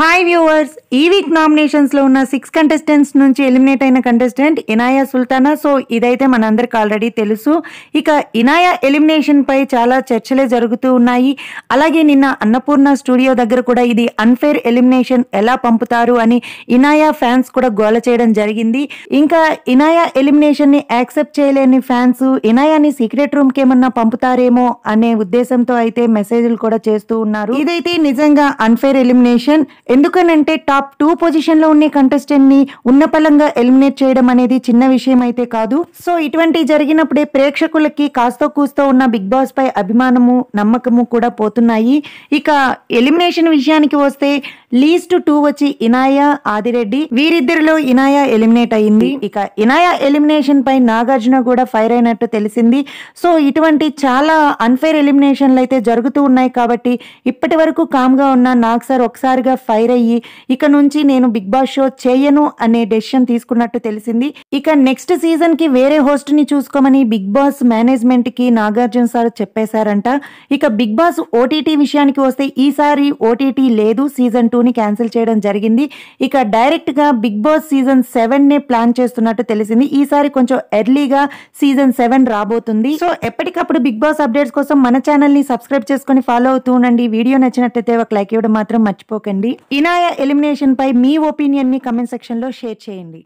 hi viewers ఈ week నామినేషన్స్లో ఉన్న సిక్స్ కంటెస్టెంట్స్ నుంచి ఎలిమినేట్ అయిన కంటెస్టెంట్ ఇనాయా సుల్తానా సో ఇదైతే మనందరికి ఆల్రెడీ తెలుసు ఇక ఇనాయా ఎలిమినేషన్పై చాలా చర్చలే జరుగుతూ ఉన్నాయి అలాగే నిన్న అన్నపూర్ణ స్టూడియో దగ్గర కూడా ఇది అన్ఫేర్ ఎలిమినేషన్ ఎలా పంపుతారు అని ఇనాయా ఫ్యాన్స్ కూడా గోల చేయడం జరిగింది ఇంకా ఇనాయా ఎలిమినేషన్ని యాక్సెప్ట్ చేయలేని ఫ్యాన్స్ ఇనాయాని సీక్రెట్ రూమ్కి ఏమన్నా పంపుతారేమో అనే ఉద్దేశంతో అయితే మెసేజ్లు కూడా చేస్తూ ఉన్నారు ఇదైతే నిజంగా అన్ఫేర్ ఎలిమినేషన్ ఎందుకనంటే టాప్ టూ పొజిషన్లో ఉండే కంటెస్టెంట్ని ఉన్న పలంగా ఎలిమినేట్ చేయడం అనేది చిన్న విషయం అయితే కాదు సో ఇటువంటి జరిగినప్పుడే ప్రేక్షకులకి కాస్తో కూస్తో ఉన్న బిగ్ బాస్ పై అభిమానము నమ్మకము కూడా పోతున్నాయి ఇక ఎలిమినేషన్ విషయానికి వస్తే లీస్ట్ టూ వచ్చి ఇనాయ ఆదిరెడ్డి వీరిద్దరిలో ఇనాయ ఎలిమినేట్ అయింది ఇక ఇనాయ ఎలిమినేషన్ పై నాగార్జున కూడా ఫైర్ అయినట్టు తెలిసింది సో ఇటువంటి చాలా అన్ఫైర్ ఎలిమినేషన్లు అయితే జరుగుతూ ఉన్నాయి కాబట్టి ఇప్పటి వరకు కామ్గా ఉన్న నాగ్ సార్ ఒకసారిగా ఫైర్ ఫైర్ అయ్యి ఇక నుంచి నేను బిగ్ బాస్ షో చేయను అనే డెసిషన్ తీసుకున్నట్టు తెలిసింది ఇక నెక్స్ట్ సీజన్ కి వేరే హోస్ట్ ని చూసుకోమని బిగ్ బాస్ మేనేజ్మెంట్ కి నాగార్జున సార్ చెప్పేశారంట ఇక బిగ్ బాస్ ఓటీటీ విషయానికి వస్తే ఈసారి ఓటీటీ లేదు సీజన్ టూని క్యాన్సిల్ చేయడం జరిగింది ఇక డైరెక్ట్ గా బిగ్ బాస్ సీజన్ సెవెన్ నే ప్లాన్ చేస్తున్నట్టు తెలిసింది ఈసారి కొంచెం ఎర్లీగా సీజన్ సెవెన్ రాబోతుంది సో ఎప్పటికప్పుడు బిగ్ బాస్ అప్డేట్స్ కోసం మన ఛానల్ ని సబ్స్క్రైబ్ చేసుకుని ఫాలో అవుతూ ఉండండి వీడియో నచ్చినట్లయితే ఒక లైక్ ఇవ్వడం మాత్రం మర్చిపోకండి ఇనాయా ఎలిమినేషన్పై మీ ఒపీనియన్ని కమెంట్ సెక్షన్లో షేర్ చేయండి